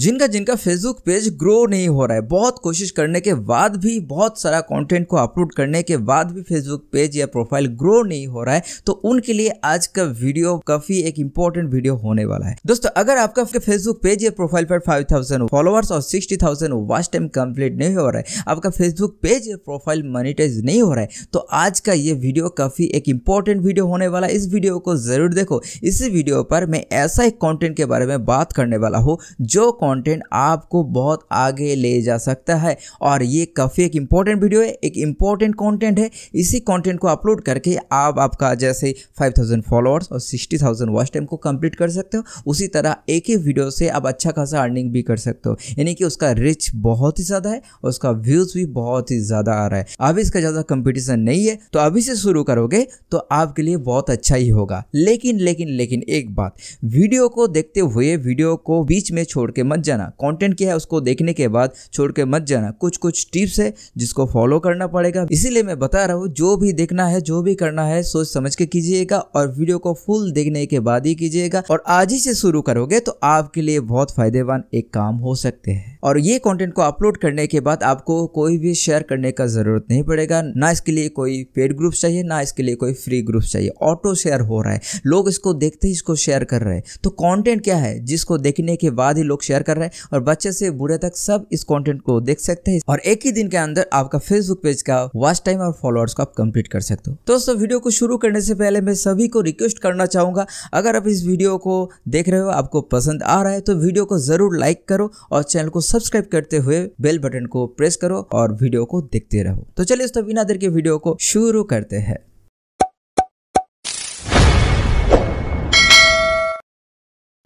जिनका जिनका Facebook page grow नहीं हो रहा है बहुत कोशिश करने के बाद भी बहुत सारा कंटेंट को अपलोड करने के बाद भी फेसबुक पेज या प्रोफाइल ग्रो नहीं हो रहा है तो उनके लिए आज का वीडियो काफी एक इंपॉर्टेंट वीडियो होने वाला है दोस्तों अगर आपका फेसबुक पेज या प्रोफाइल पर फाइव थाउजेंड फॉलोअर्स और 60000 वॉच टाइम कंप्लीट नहीं हो रहा है आपका फेसबुक पेज या प्रोफाइल मोनिटाइज नहीं हो रहा है तो आज का ये वीडियो काफी एक इंपॉर्टेंट वीडियो होने वाला है इस वीडियो को जरूर देखो इसी वीडियो पर मैं ऐसा एक कॉन्टेंट के बारे में बात करने वाला हूँ जो कंटेंट आपको बहुत आगे ले जा सकता है और ये काफ़ी एक इम्पॉर्टेंट वीडियो है एक इम्पॉर्टेंट कंटेंट है इसी कंटेंट को अपलोड करके आप आपका जैसे 5000 फॉलोअर्स और 60000 वॉच टाइम को कंप्लीट कर सकते हो उसी तरह एक ही वीडियो से आप अच्छा खासा अर्निंग भी कर सकते हो यानी कि उसका रिच बहुत ही ज़्यादा है और उसका व्यूज़ भी बहुत ही ज़्यादा आ रहा है अभी इसका ज़्यादा कंपिटिशन नहीं है तो अभी से शुरू करोगे तो आपके लिए बहुत अच्छा ही होगा लेकिन लेकिन लेकिन एक बात वीडियो को देखते हुए वीडियो को बीच में छोड़ के मत जाना कंटेंट क्या है उसको देखने के बाद छोड़ के मत जाना कुछ कुछ टिप्स है जिसको फॉलो करना पड़ेगा इसीलिए मैं बता रहा हूँ जो भी देखना है जो भी करना है सोच समझ के कीजिएगा और वीडियो को फुल देखने के बाद ही कीजिएगा और आज ही से शुरू करोगे तो आपके लिए बहुत फायदेमंद एक काम हो सकते हैं और ये कंटेंट को अपलोड करने के बाद आपको कोई भी शेयर करने का जरूरत नहीं पड़ेगा ना इसके लिए कोई पेड ग्रुप चाहिए ना इसके लिए कोई फ्री ग्रुप चाहिए ऑटो शेयर हो रहा है लोग इसको देखते ही इसको शेयर कर रहे हैं तो कंटेंट क्या है जिसको देखने के बाद ही लोग शेयर शेयर कर रहे हैं और बच्चे से बूढ़े तक सब इस कॉन्टेंट को देख सकते हैं और एक ही दिन के अंदर आपका फेसबुक पेज का वॉच टाइम और फॉलोअर्स को आप कंप्लीट कर सकते हो दोस्तों वीडियो को शुरू करने से पहले मैं सभी को रिक्वेस्ट करना चाहूंगा अगर आप इस वीडियो को देख रहे हो आपको पसंद आ रहा है तो वीडियो को जरूर लाइक करो और चैनल को सब्सक्राइब करते हुए बेल बटन को प्रेस करो और वीडियो को देखते रहो तो चलिए दोस्तों बिना देर के वीडियो को शुरू करते हैं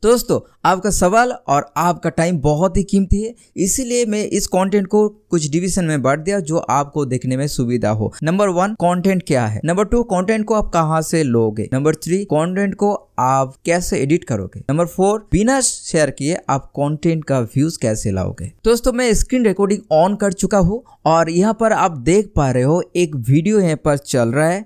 दोस्तों आपका सवाल और आपका टाइम बहुत ही कीमती है इसीलिए मैं इस कंटेंट को कुछ डिवीजन में बांट दिया जो आपको देखने में सुविधा हो नंबर वन कंटेंट क्या है नंबर टू कंटेंट को आप कहाँ से लोगे नंबर थ्री कंटेंट को आप कैसे एडिट करोगे नंबर फोर बिना शेयर किए आप कंटेंट का व्यूज कैसे लाओगे दोस्तों मैं स्क्रीन रिकॉर्डिंग ऑन कर चुका हूँ और यहाँ पर आप देख पा रहे हो एक वीडियो यहाँ पर चल रहा है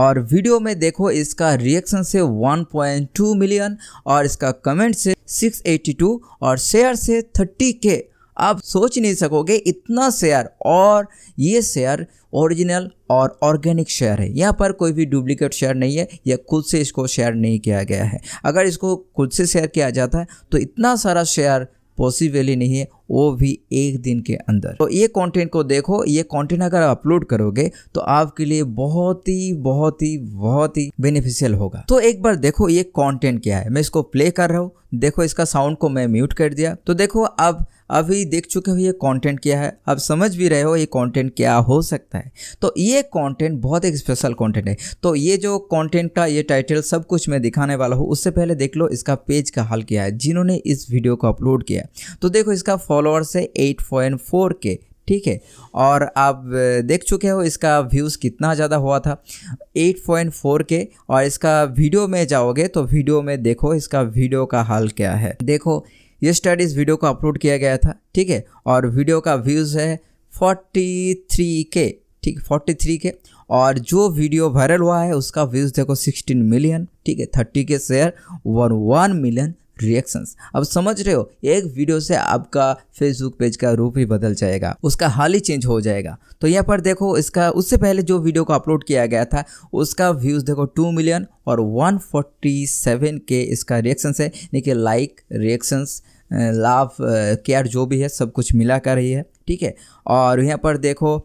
और वीडियो में देखो इसका रिएक्शन से 1.2 मिलियन और इसका कमेंट से 682 और शेयर से के आप सोच नहीं सकोगे इतना शेयर और ये शेयर ओरिजिनल और ऑर्गेनिक शेयर है यहाँ पर कोई भी डुप्लीकेट शेयर नहीं है या खुद से इसको शेयर नहीं किया गया है अगर इसको खुद से शेयर किया जाता है तो इतना सारा शेयर पॉसिबल ही नहीं है वो भी एक दिन के अंदर तो ये कंटेंट को देखो ये कंटेंट अगर अपलोड करोगे तो आपके लिए बहुत ही बहुत ही बहुत ही बेनिफिशियल होगा तो एक बार देखो ये कंटेंट क्या है मैं इसको प्ले कर रहा हूँ देखो इसका साउंड को मैं म्यूट कर दिया तो देखो अब अभी देख चुके हो ये कंटेंट क्या है अब समझ भी रहे हो ये कंटेंट क्या हो सकता है तो ये कंटेंट बहुत एक स्पेशल कंटेंट है तो ये जो कंटेंट का ये टाइटल सब कुछ मैं दिखाने वाला हूँ उससे पहले देख लो इसका पेज का हाल क्या है जिन्होंने इस वीडियो को अपलोड किया तो देखो इसका फॉलोअर्स है एट पॉइंट फोर के ठीक है और आप देख चुके हो इसका व्यूज़ कितना ज़्यादा हुआ था एट पॉइंट फोर के और इसका वीडियो में जाओगे तो वीडियो में देखो इसका वीडियो का हाल क्या है देखो ये स्टडीज़ वीडियो को अपलोड किया गया था ठीक है और वीडियो का व्यूज़ है फोर्टी थ्री के ठीक फोर्टी थ्री के और जो वीडियो वायरल हुआ है उसका व्यूज़ देखो सिक्सटीन मिलियन ठीक है थर्टी के share one one million reactions अब समझ रहे हो एक वीडियो से आपका फेसबुक पेज का रूप ही बदल जाएगा उसका हाल ही चेंज हो जाएगा तो यहाँ पर देखो इसका उससे पहले जो वीडियो को अपलोड किया गया था उसका व्यूज़ देखो टू मिलियन और वन फोर्टी सेवन के इसका रिएक्शंस है यानी कि लाइक रिएक्शंस लाभ केयर जो भी है सब कुछ मिला कर रही है ठीक है और यहाँ पर देखो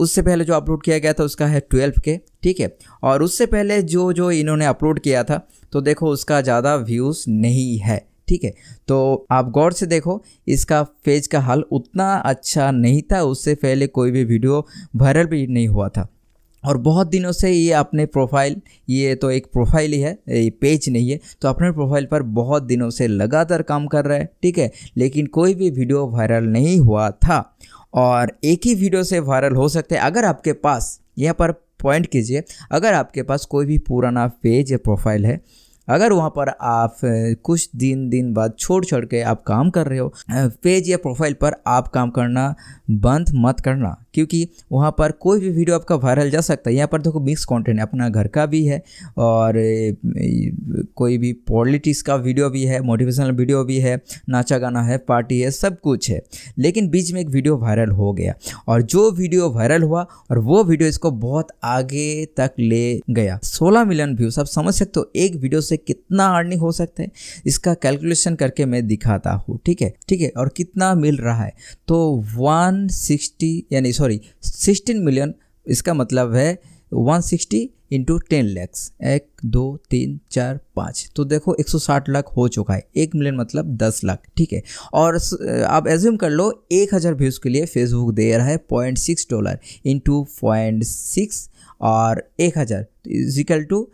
उससे पहले जो अपलोड किया गया था उसका है ट्वेल्व के ठीक है और उससे पहले जो जो इन्होंने अपलोड किया था तो देखो उसका ज़्यादा व्यूज़ नहीं है ठीक है तो आप गौर से देखो इसका पेज का हाल उतना अच्छा नहीं था उससे पहले कोई भी वीडियो वायरल भी नहीं हुआ था और बहुत दिनों से ये अपने प्रोफाइल ये तो एक प्रोफाइल ही है ये पेज नहीं है तो अपने प्रोफाइल पर बहुत दिनों से लगातार काम कर रहा है ठीक है लेकिन कोई भी वीडियो वायरल नहीं हुआ था और एक ही वीडियो से वायरल हो सकते हैं अगर आपके पास यहाँ पर पॉइंट कीजिए अगर आपके पास कोई भी पुराना पेज या प्रोफाइल है अगर वहाँ पर आप कुछ दिन दिन बाद छोड़ छोड़ के आप काम कर रहे हो पेज या प्रोफाइल पर आप काम करना बंद मत करना क्योंकि वहाँ पर कोई भी वीडियो आपका वायरल जा सकता है यहाँ पर देखो मिक्स कंटेंट है अपना घर का भी है और कोई भी पॉलिटिक्स का वीडियो भी है मोटिवेशनल वीडियो भी है नाचा गाना है पार्टी है सब कुछ है लेकिन बीच में एक वीडियो वायरल हो गया और जो वीडियो वायरल हुआ और वो वीडियो इसको बहुत आगे तक ले गया सोलह मिलियन व्यूज आप समझ सकते हो एक वीडियो से कितना अर्निंग हो सकता है इसका कैलकुलेशन करके मैं दिखाता हूँ ठीक है ठीक है और कितना मिल रहा है तो सिक्सटी यानी सॉरी सिक्सटीन मिलियन इसका मतलब है one sixty into ten lakhs एक दो तीन चार पाँच तो देखो एक सौ साठ लाख हो चुका है एक मिलियन मतलब दस लाख ठीक है और आप एज्यूम कर लो एक हज़ार व्यूज़ के लिए फेसबुक दे रहा है point six dollar into point six और एक हज़ार equal to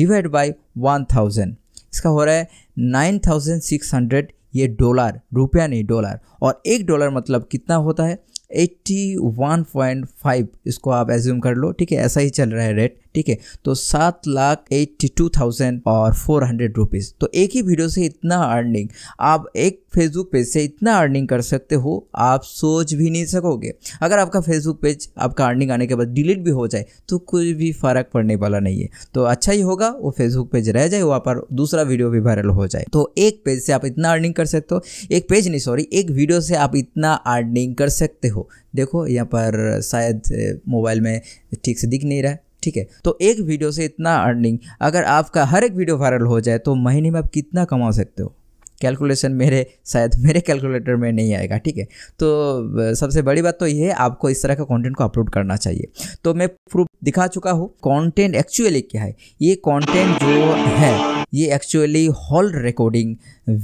divide by one thousand इसका हो रहा है नाइन थाउजेंड सिक्स हंड्रेड ये डॉलर रुपया नहीं डॉलर और एक डॉलर मतलब कितना होता है 81.5 इसको आप एज्यूम कर लो ठीक है ऐसा ही चल रहा है रेट ठीक है तो सात लाख एट्टी टू थाउजेंड और फोर हंड्रेड रुपीज़ तो एक ही वीडियो से इतना अर्निंग आप एक फेसबुक पेज से इतना अर्निंग कर सकते हो आप सोच भी नहीं सकोगे अगर आपका फेसबुक पेज आपका अर्निंग आने के बाद डिलीट भी हो जाए तो कुछ भी फ़र्क पड़ने वाला नहीं है तो अच्छा ही होगा वो फेसबुक पेज रह जाए वहाँ पर दूसरा वीडियो भी वायरल हो जाए तो एक पेज से आप इतना अर्निंग कर सकते हो एक पेज नहीं सॉरी एक वीडियो से आप इतना अर्निंग कर सकते हो देखो यहाँ पर शायद मोबाइल में ठीक से दिख नहीं रहा ठीक है तो एक वीडियो से इतना अर्निंग अगर आपका हर एक वीडियो वायरल हो जाए तो महीने में आप कितना कमा सकते हो कैलकुलेशन मेरे शायद मेरे कैलकुलेटर में नहीं आएगा ठीक है तो सबसे बड़ी बात तो ये है आपको इस तरह का कंटेंट को अपलोड करना चाहिए तो मैं प्रूफ दिखा चुका हूँ कंटेंट एक्चुअली क्या है ये कंटेंट जो है ये एक्चुअली हॉल रिकॉर्डिंग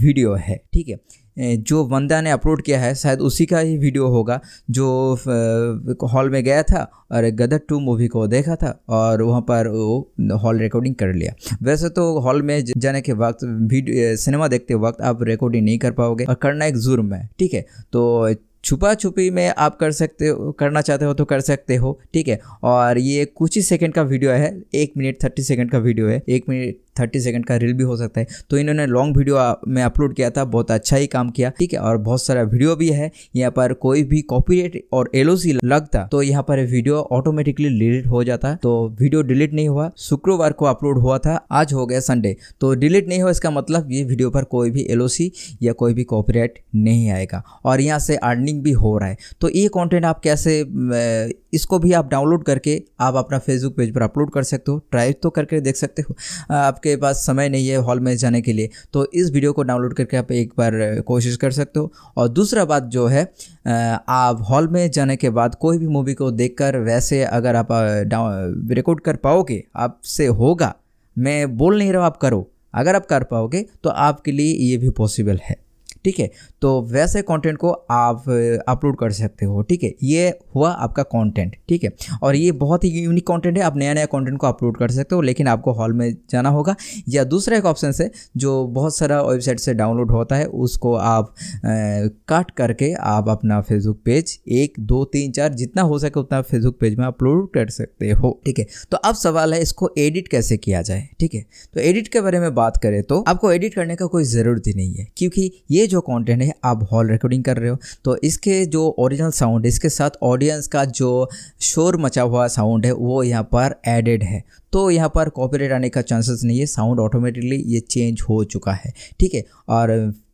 वीडियो है ठीक है जो बंदा ने अपलोड किया है शायद उसी का ही वीडियो होगा जो हॉल में गया था और गदर टू मूवी को देखा था और वहाँ पर वो हॉल रिकॉर्डिंग कर लिया वैसे तो हॉल में जाने के वक्त वीडियो सिनेमा देखते वक्त आप रिकॉर्डिंग नहीं कर पाओगे और करना एक जुर्म है ठीक है तो छुपा छुपी में आप कर सकते हो करना चाहते हो तो कर सकते हो ठीक है और ये कुछ ही सेकंड का वीडियो है एक मिनट थर्टी सेकंड का वीडियो है एक मिनट थर्टी सेकंड का रील भी हो सकता है तो इन्होंने लॉन्ग वीडियो में अपलोड किया था बहुत अच्छा ही काम किया ठीक है और बहुत सारा वीडियो भी है यहाँ पर कोई भी कॉपी और एल लगता तो यहाँ पर वीडियो ऑटोमेटिकली डिलीट हो जाता तो वीडियो डिलीट नहीं हुआ शुक्रवार को अपलोड हुआ था आज हो गया संडे तो डिलीट नहीं हुआ इसका मतलब ये वीडियो पर कोई भी एल या कोई भी कॉपी नहीं आएगा और यहाँ से अर्निंग अर्निंग भी हो रहा है तो ये कंटेंट आप कैसे इसको भी आप डाउनलोड करके आप अपना फेसबुक पेज पर अपलोड कर सकते हो ट्राई तो करके देख सकते हो आपके पास समय नहीं है हॉल में जाने के लिए तो इस वीडियो को डाउनलोड करके आप एक बार कोशिश कर सकते हो और दूसरा बात जो है आप हॉल में जाने के बाद कोई भी मूवी को देख वैसे अगर आप रिकॉर्ड कर पाओगे आपसे होगा मैं बोल नहीं रहा हूँ आप करो अगर आप कर पाओगे तो आपके लिए ये भी पॉसिबल है ठीक है तो वैसे कंटेंट को आप अपलोड कर सकते हो ठीक है ये हुआ आपका कंटेंट ठीक है और ये बहुत ही यूनिक कंटेंट है आप नया नया कंटेंट को अपलोड कर सकते हो लेकिन आपको हॉल में जाना होगा या दूसरा एक ऑप्शन है जो बहुत सारा वेबसाइट से डाउनलोड होता है उसको आप काट करके आप अपना फेसबुक पेज एक दो तीन चार जितना हो सके उतना फेसबुक पेज में अपलोड कर सकते हो ठीक है तो अब सवाल है इसको एडिट कैसे किया जाए ठीक है तो एडिट के बारे में बात करें तो आपको एडिट करने का कोई ज़रूरत ही नहीं है क्योंकि ये जो कंटेंट है आप हॉल रिकॉर्डिंग कर रहे हो तो इसके जो ओरिजिनल साउंड इसके साथ ऑडियंस का जो शोर मचा हुआ साउंड है वो यहाँ पर एडेड है तो यहाँ पर कॉपीराइट आने का चांसेस नहीं है साउंड ऑटोमेटिकली ये चेंज हो चुका है ठीक है और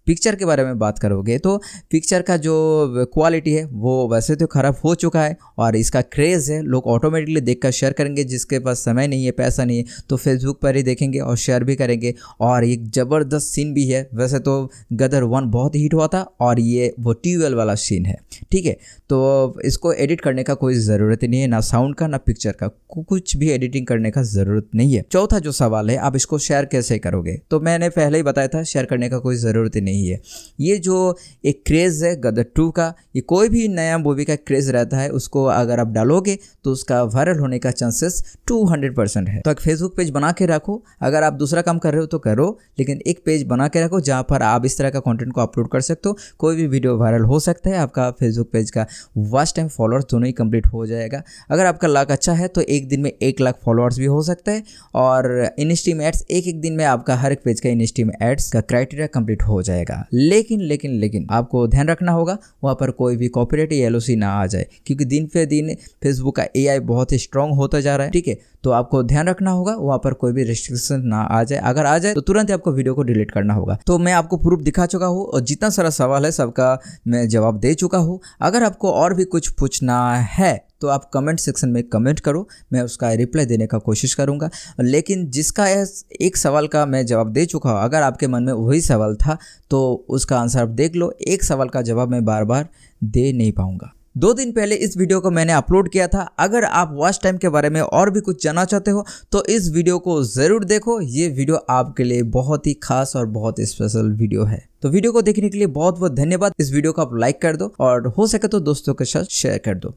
पिक्चर के बारे में बात करोगे तो पिक्चर का जो क्वालिटी है वो वैसे तो ख़राब हो चुका है और इसका क्रेज़ है लोग ऑटोमेटिकली देख कर शेयर करेंगे जिसके पास समय नहीं है पैसा नहीं है तो फेसबुक पर ही देखेंगे और शेयर भी करेंगे और एक ज़बरदस्त सीन भी है वैसे तो गदर वन बहुत हीट हुआ था और ये वो ट्यूबवेल वाला सीन है ठीक है तो इसको एडिट करने का कोई ज़रूरत नहीं है ना साउंड का ना पिक्चर का कुछ भी एडिटिंग करने का ज़रूरत नहीं है चौथा जो सवाल है आप इसको शेयर कैसे करोगे तो मैंने पहले ही बताया था शेयर करने का कोई ज़रूरत नहीं नहीं है ये जो एक क्रेज़ है गदर टू का ये कोई भी नया मूवी का क्रेज़ रहता है उसको अगर आप डालोगे तो उसका वायरल होने का चांसेस 200 परसेंट है तो एक फेसबुक पेज बना के रखो अगर आप दूसरा काम कर रहे हो तो करो लेकिन एक पेज बना के रखो जहाँ पर आप इस तरह का कॉन्टेंट को अपलोड कर सकते हो कोई भी वीडियो वायरल हो सकता है आपका फेसबुक पेज का वॉच टाइम फॉलोअर्स दोनों ही कंप्लीट हो जाएगा अगर आपका लाख अच्छा है तो एक दिन में एक लाख फॉलोअर्स भी हो सकता है और इनस्टीम एड्स एक एक दिन में आपका हर एक पेज का इनस्टीम एड्स का क्राइटेरिया कंप्लीट हो जाएगा जाएगा लेकिन लेकिन लेकिन आपको ध्यान रखना होगा वहाँ पर कोई भी कॉपीराइट या एल ना आ जाए क्योंकि दिन पे दिन फेसबुक का ए बहुत ही स्ट्रांग होता जा रहा है ठीक है तो आपको ध्यान रखना होगा वहाँ पर कोई भी रिस्ट्रिक्शन ना आ जाए अगर आ जाए तो तुरंत आपको वीडियो को डिलीट करना होगा तो मैं आपको प्रूफ दिखा चुका हूँ और जितना सारा सवाल है सबका मैं जवाब दे चुका हूँ अगर आपको और भी कुछ पूछना है तो आप कमेंट सेक्शन में कमेंट करो मैं उसका रिप्लाई देने का कोशिश करूँगा लेकिन जिसका एक सवाल का मैं जवाब दे चुका हूँ अगर आपके मन में वही सवाल था तो उसका आंसर आप देख लो एक सवाल का जवाब मैं बार बार दे नहीं पाऊँगा दो दिन पहले इस वीडियो को मैंने अपलोड किया था अगर आप वॉच टाइम के बारे में और भी कुछ जानना चाहते हो तो इस वीडियो को ज़रूर देखो ये वीडियो आपके लिए बहुत ही खास और बहुत स्पेशल वीडियो है तो वीडियो को देखने के लिए बहुत बहुत धन्यवाद इस वीडियो को आप लाइक कर दो और हो सके तो दोस्तों के साथ शेयर कर दो